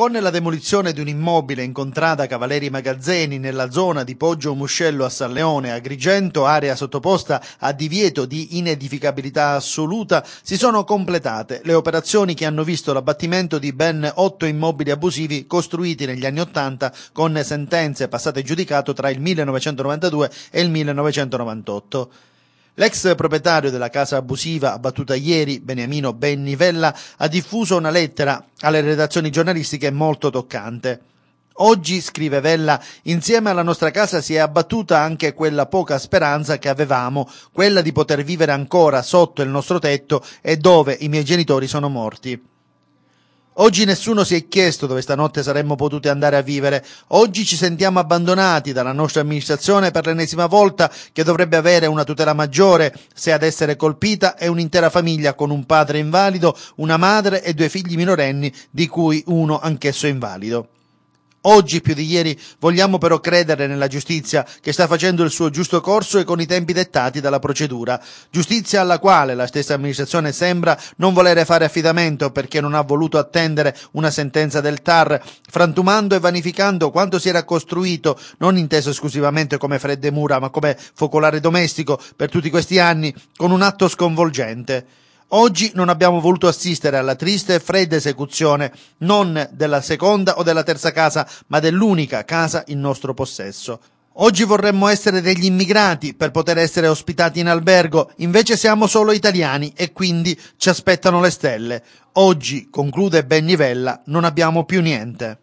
Con la demolizione di un immobile incontrata Cavalieri Magazzeni nella zona di Poggio Muscello a San Leone, Agrigento, area sottoposta a divieto di inedificabilità assoluta, si sono completate le operazioni che hanno visto l'abbattimento di ben otto immobili abusivi costruiti negli anni Ottanta con sentenze passate giudicato tra il 1992 e il 1998. L'ex proprietario della casa abusiva abbattuta ieri, Beniamino Bennivella, ha diffuso una lettera alle redazioni giornalistiche molto toccante. Oggi, scrive Vella, insieme alla nostra casa si è abbattuta anche quella poca speranza che avevamo, quella di poter vivere ancora sotto il nostro tetto e dove i miei genitori sono morti. Oggi nessuno si è chiesto dove stanotte saremmo potuti andare a vivere. Oggi ci sentiamo abbandonati dalla nostra amministrazione per l'ennesima volta che dovrebbe avere una tutela maggiore se ad essere colpita è un'intera famiglia con un padre invalido, una madre e due figli minorenni di cui uno anch'esso invalido. Oggi più di ieri vogliamo però credere nella giustizia che sta facendo il suo giusto corso e con i tempi dettati dalla procedura. Giustizia alla quale la stessa amministrazione sembra non volere fare affidamento perché non ha voluto attendere una sentenza del TAR, frantumando e vanificando quanto si era costruito, non inteso esclusivamente come fredde mura ma come focolare domestico per tutti questi anni, con un atto sconvolgente. Oggi non abbiamo voluto assistere alla triste e fredda esecuzione non della seconda o della terza casa, ma dell'unica casa in nostro possesso. Oggi vorremmo essere degli immigrati per poter essere ospitati in albergo, invece siamo solo italiani e quindi ci aspettano le stelle. Oggi, conclude Ben Nivella, non abbiamo più niente.